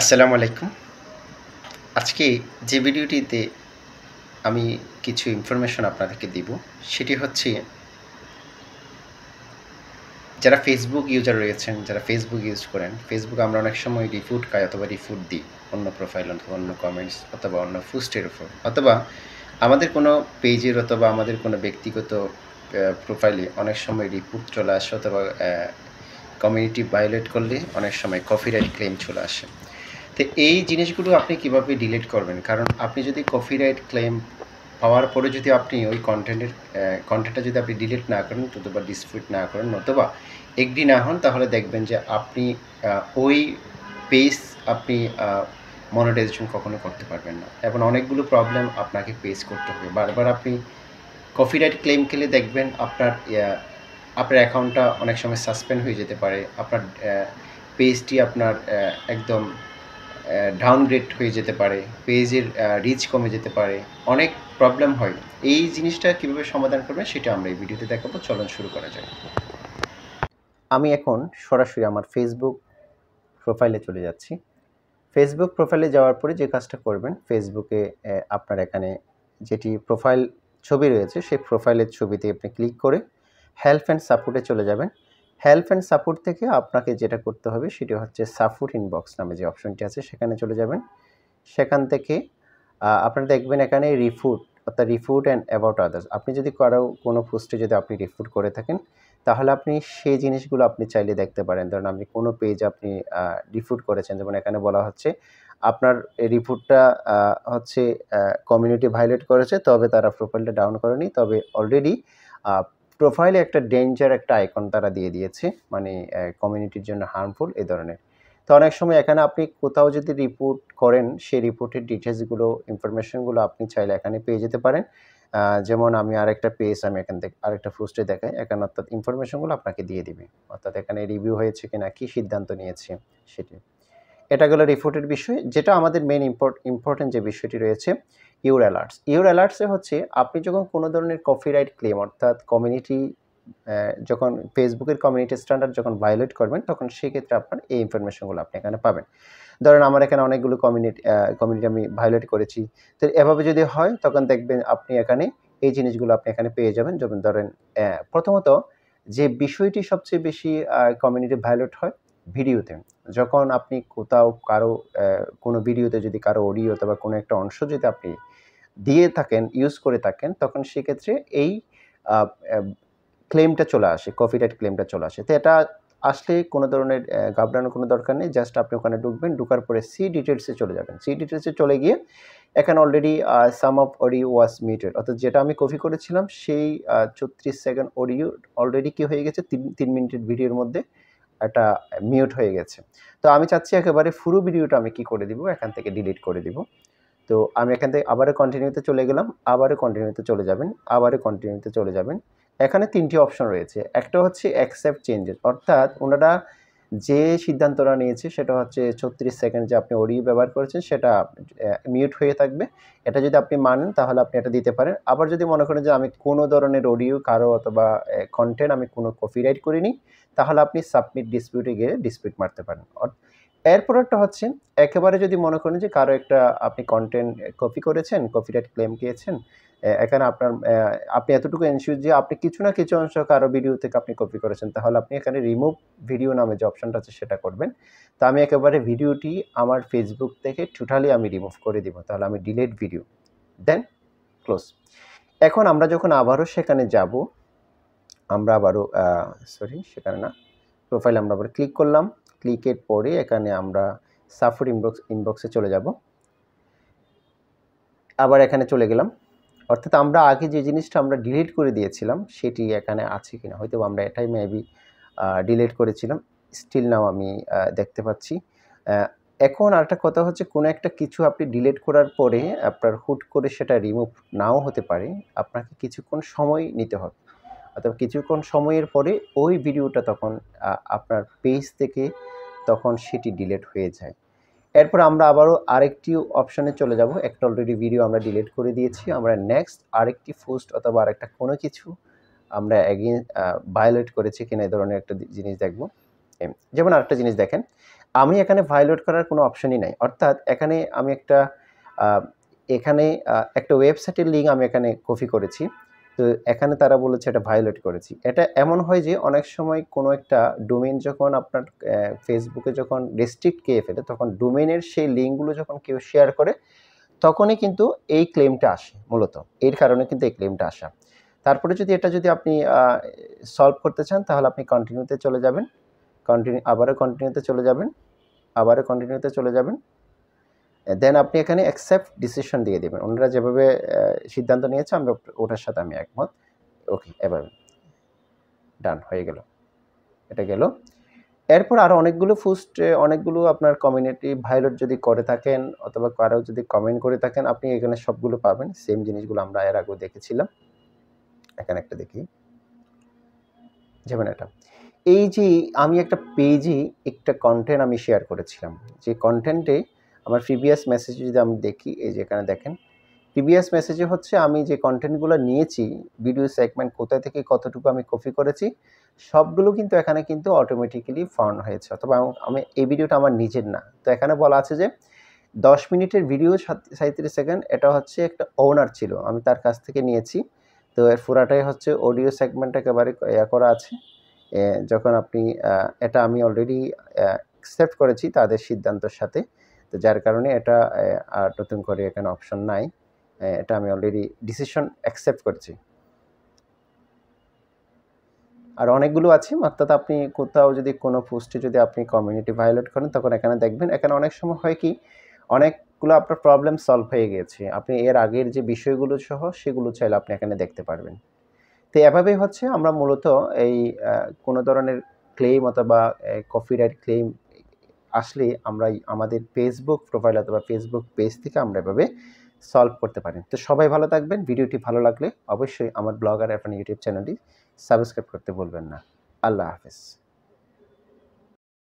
আসসালামু আলাইকুম আজকে যে ভিডিওটিতে আমি কিছু ইনফরমেশন আপনাদেরকে দিব সেটি হচ্ছে যারা ফেসবুক ইউজার রয়েছেন যারা ফেসবুক ইউজ করেন ফেসবুক আমরা অনেক সময় রিফুট খাই অথবা রিফুট দিই অন্য প্রোফাইল অথবা অন্য কমেন্টস অথবা অন্য পোস্টের উপর অথবা আমাদের কোনো পেজের অথবা আমাদের কোনো ব্যক্তিগত প্রোফাইলে অনেক সময় রিপোর্ট চলে আসে অথবা কমিউনিটি ভায়োলেট করলে অনেক সময় কপিরাইট ক্লেম চলে আসে তো এই জিনিসগুলো আপনি কিভাবে ডিলিট করবেন কারণ আপনি যদি কপিরাইট ক্লেম পাওয়ার পরে যদি আপনি ওই কন্টেন্টের কন্টেন্টটা যদি আপনি ডিলিট না করেন অথবা ডিসপিউট না করেন অথবা এগ্রি না হন তাহলে দেখবেন যে আপনি ওই পেজ আপনি মনিটাইজেশন কখনো করতে পারবেন না এবং অনেকগুলো প্রবলেম আপনাকে ফেস করতে হবে বারবার আপনি কপিরাইট ক্লেম খেলে দেখবেন আপনার আপনার অ্যাকাউন্টটা অনেক সময় সাসপেন্ড হয়ে যেতে পারে আপনার পেজটি আপনার একদম ডাউনগ্রেড হয়ে যেতে পারে পেজের রিচ কমে যেতে পারে অনেক প্রবলেম হয় এই জিনিসটা কীভাবে সমাধান করবেন সেটা আমরা এই ভিডিওতে দেখাবো চলন শুরু করা যায় আমি এখন সরাসরি আমার ফেসবুক প্রোফাইলে চলে যাচ্ছি ফেসবুক প্রোফাইলে যাওয়ার পরে যে কাজটা করবেন ফেসবুকে আপনার এখানে যেটি প্রোফাইল ছবি রয়েছে সেই প্রোফাইলের ছবিতে আপনি ক্লিক করে হেল্প অ্যান্ড সাপোর্টে চলে যাবেন হেল্প অ্যান্ড সাপোর্ট থেকে আপনাকে যেটা করতে হবে সেটি হচ্ছে সাপোর্ট ইনবক্স নামে যে অপশনটি আছে সেখানে চলে যাবেন সেখান থেকে আপনারা দেখবেন এখানে রিফুড অর্থাৎ রিফুড অ্যান্ড অ্যাবাউট আদার্স আপনি যদি কারো কোনো পোস্টে যদি আপনি রিফুড করে থাকেন তাহলে আপনি সেই জিনিসগুলো আপনি চাইলে দেখতে পারেন ধরুন আপনি কোনো পেজ আপনি রিফুড করেছেন যেমন এখানে বলা হচ্ছে আপনার রিপোর্টটা হচ্ছে কমিউনিটি ভায়োলেট করেছে তবে তারা প্রোফাইলটা ডাউন করেনি তবে অলরেডি প্রোফাইলে একটা ডেঞ্জার একটা আইকন তারা দিয়ে দিয়েছে মানে কমিউনিটির জন্য হার্মফুল এ ধরনের তো অনেক সময় এখানে আপনি কোথাও যদি রিপোর্ট করেন সেই রিপোর্টের ডিটেলসগুলো ইনফরমেশনগুলো আপনি চাইলে এখানে পেয়ে যেতে পারেন যেমন আমি আরেকটা পেজ আমি এখান থেকে আরেকটা পোস্টে দেখাই এখানে অর্থাৎ ইনফরমেশনগুলো আপনাকে দিয়ে দিবে অর্থাৎ এখানে রিভিউ হয়েছে কিনা কী সিদ্ধান্ত নিয়েছে সেটি এটা গেলো রিপোর্টের বিষয় যেটা আমাদের মেন ইম্পর্ট ইম্পর্টেন্ট যে বিষয়টি রয়েছে ইউর অ্যালার্টস ইউর অ্যালার্টসে হচ্ছে আপনি যখন কোনো ধরনের কপিরাইট ক্লেম অর্থাৎ কমিউনিটি যখন ফেসবুকের কমিউনিটি স্ট্যান্ডার্ড যখন ভায়োলেট করবেন তখন সেক্ষেত্রে আপনার এই ইনফরমেশনগুলো আপনি এখানে পাবেন ধরেন আমার এখানে অনেকগুলো কমিউনিটি কমিউনিটি আমি ভায়োলেট করেছি তো এভাবে যদি হয় তখন দেখবেন আপনি এখানে এই জিনিসগুলো আপনি এখানে পেয়ে যাবেন যখন ধরেন প্রথমত যে বিষয়টি সবচেয়ে বেশি কমিউনিটি ভায়োলেট হয় ভিডিওতে যখন আপনি কোথাও কারো কোনো ভিডিওতে যদি কারো অডিও অথবা কোনো একটা অংশ যদি আপনি দিয়ে থাকেন ইউজ করে থাকেন তখন সেক্ষেত্রে এই ক্লেমটা চলে আসে কপিরাইট ক্লেমটা চলে আসে তো এটা আসলে কোনো ধরনের ঘাবড়ানোর কোনো দরকার নেই জাস্ট আপনি ওখানে ঢুকবেন ঢুকার পরে সি ডিটেলসে চলে যাবেন সি ডিটেলসে চলে গিয়ে এখানে already some of audio was muted অর্থাৎ যেটা আমি কপি করেছিলাম সেই চৌত্রিশ সেকেন্ড অডিও অলরেডি কি হয়ে গেছে তিন তিন মিনিটের ভিডিওর মধ্যে এটা মিউট হয়ে গেছে তো আমি চাচ্ছি একেবারে পুরো ভিডিওটা আমি কি করে দিব এখান থেকে ডিলিট করে দিব তো আমি এখান থেকে আবারও কন্টিনিউতে চলে গেলাম আবারও কন্টিনিউতে চলে যাবেন আবারও কন্টিনিউতে চলে যাবেন এখানে তিনটি অপশন রয়েছে একটা হচ্ছে অ্যাকসেপ্ট চেঞ্জেস অর্থাৎ ওনারা যে সিদ্ধান্তটা নিয়েছে সেটা হচ্ছে ছত্রিশ সেকেন্ড যে আপনি অডিও ব্যবহার করেছেন সেটা মিউট হয়ে থাকবে এটা যদি আপনি মানেন তাহলে আপনি এটা দিতে পারেন আবার যদি মনে করেন যে আমি কোনো ধরনের অডিও কারো অথবা কন্টেন্ট আমি কোনো কপিরাইট করিনি তাহলে আপনি সাবমিট ডিসপিউটে গিয়ে ডিসপিউট মারতে পারেন এরপর একটা হচ্ছে একেবারে যদি মনে করেন যে কারো একটা আপনি কন্টেন্ট কপি করেছেন কপিরাইট ক্লেম পেয়েছেন এখানে আপনার আপনি এতটুকু এনশিওর যে আপনি কিছু না কিছু অংশ কারো ভিডিও থেকে আপনি কপি করেছেন তাহলে আপনি এখানে রিমুভ ভিডিও নামে যে অপশনটা আছে সেটা করবেন তো আমি একেবারে ভিডিওটি আমার ফেসবুক থেকে টোটালি আমি রিমুভ করে দিব তাহলে আমি ডিলেট ভিডিও দেন ক্লোজ এখন আমরা যখন আবারও সেখানে যাব আমরা আবারও সরি সেখানে না প্রোফাইল আমরা আবার ক্লিক করলাম ক্লিকের পরে এখানে আমরা সাফর ইনবক্স ইনবক্সে চলে যাব আবার এখানে চলে গেলাম অর্থাৎ আমরা আগে যে জিনিসটা আমরা ডিলিট করে দিয়েছিলাম সেটি এখানে আছে কিনা হয়তো আমরা এটাই মেবি ডিলিট করেছিলাম স্টিল নাও আমি দেখতে পাচ্ছি এখন আরেকটা কথা হচ্ছে কোনো একটা কিছু আপনি ডিলিট করার পরে আপনার হুট করে সেটা রিমুভ নাও হতে পারে আপনাকে কিছুক্ষণ সময় নিতে হবে অথবা কিছুক্ষণ সময়ের পরে ওই ভিডিওটা তখন আপনার পেজ থেকে তখন সেটি ডিলিট হয়ে যায় এরপর আমরা আবারও আরেকটি অপশানে চলে যাব একটা অলরেডি ভিডিও আমরা ডিলিট করে দিয়েছি আমরা নেক্সট আরেকটি পোস্ট অথবা আরেকটা কোনো কিছু আমরা অ্যাগেন ভায়োলেট করেছি কিনা এই ধরনের একটা জিনিস দেখব যেমন আরেকটা জিনিস দেখেন আমি এখানে ভায়োলেট করার কোনো অপশনই নাই অর্থাৎ এখানে আমি একটা এখানে একটা ওয়েবসাইটের লিঙ্ক আমি এখানে কপি করেছি তো এখানে তারা বলেছে এটা ভায়োলেট করেছি এটা এমন হয় যে অনেক সময় কোনো একটা ডোমেন যখন আপনার ফেসবুকে যখন রেস্ট্রিক্ট কে ফেলে তখন ডোমেনের সেই লিঙ্কগুলো যখন কেউ শেয়ার করে তখনই কিন্তু এই ক্লেমটা আসে মূলত এর কারণে কিন্তু এই ক্লেমটা আসা তারপরে যদি এটা যদি আপনি সলভ করতে চান তাহলে আপনি কন্টিনিউতে চলে যাবেন কন্টিনিউ আবারও কন্টিনিউতে চলে যাবেন আবারও কন্টিনিউতে চলে যাবেন দেন আপনি এখানে অ্যাকসেপ্ট ডিসিশন দিয়ে দেবেন ওনারা যেভাবে সিদ্ধান্ত নিয়েছে আমি ওটার সাথে আমি একমত ওকে এভাবে ডান হয়ে গেল এটা গেল এরপর আরও অনেকগুলো ফুস্ট অনেকগুলো আপনার কমিউনিটি ভাইলট যদি করে থাকেন অথবা কারো যদি কমেন্ট করে থাকেন আপনি এখানে সবগুলো পাবেন সেম জিনিসগুলো আমরা এর আগেও দেখেছিলাম এখানে একটা দেখি যেমন এটা এই যে আমি একটা পেজে একটা কন্টেন্ট আমি শেয়ার করেছিলাম যে কন্টেন্টে আমার প্রিভিয়াস মেসেজে যদি আমি দেখি এই যেখানে দেখেন প্রিভিয়াস মেসেজে হচ্ছে আমি যে কন্টেন্টগুলো নিয়েছি ভিডিও সেগমেন্ট কোথায় থেকে কতটুকু আমি কপি করেছি সবগুলো কিন্তু এখানে কিন্তু অটোমেটিক্যালি ফর্ন হয়েছে অথবা আমি এই ভিডিওটা আমার নিজের না তো এখানে বলা আছে যে দশ মিনিটের ভিডিও সাঁত্রিশ সেকেন্ড এটা হচ্ছে একটা ওনার ছিল আমি তার কাছ থেকে নিয়েছি তো এর পুরাটাই হচ্ছে অডিও সেগমেন্ট একেবারে ইয়া করা আছে যখন আপনি এটা আমি অলরেডি অ্যাকসেপ্ট করেছি তাদের সিদ্ধান্তর সাথে তো যার কারণে এটা আর নতুন করে এখানে অপশন নাই এটা আমি অলরেডি ডিসিশন অ্যাকসেপ্ট করছি আর অনেকগুলো আছে অর্থাৎ আপনি কোথাও যদি কোনো পোস্টে যদি আপনি কমিউনিটি ভায়োলেট করেন তখন এখানে দেখবেন এখানে অনেক সময় হয় কি অনেকগুলো আপনার প্রবলেম সলভ হয়ে গেছে আপনি এর আগের যে বিষয়গুলো সহ সেগুলো চাইলে আপনি এখানে দেখতে পারবেন তো এভাবেই হচ্ছে আমরা মূলত এই কোনো ধরনের ক্লেম অথবা কপিরাইট ক্লেম আসলে আমরা আমাদের ফেসবুক প্রোফাইল অথবা ফেসবুক পেজ থেকে আমরা এভাবে সলভ করতে পারেন তো সবাই ভালো থাকবেন ভিডিওটি ভালো লাগলে অবশ্যই আমার ব্লগ আর ইউটিউব চ্যানেলটি সাবস্ক্রাইব করতে বলবেন না আল্লাহ হাফেজ